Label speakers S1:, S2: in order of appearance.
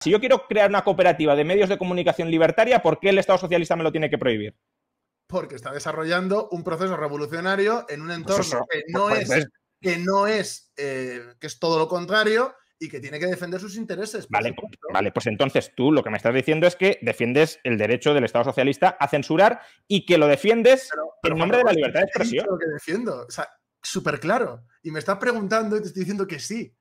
S1: Si yo quiero crear una cooperativa de medios de comunicación libertaria, ¿por qué el Estado socialista me lo tiene que prohibir?
S2: Porque está desarrollando un proceso revolucionario en un pues entorno pues que, no es, que eh, no es, que es todo lo contrario y que tiene que defender sus intereses. Vale,
S1: pues, entonces tú lo que me estás diciendo es que defiendes el derecho del Estado socialista a censurar y que lo defiendes en nombre de la libertad de
S3: expresión. lo que defiendo, o sea, súper claro. Y me estás preguntando y te estoy diciendo que sí.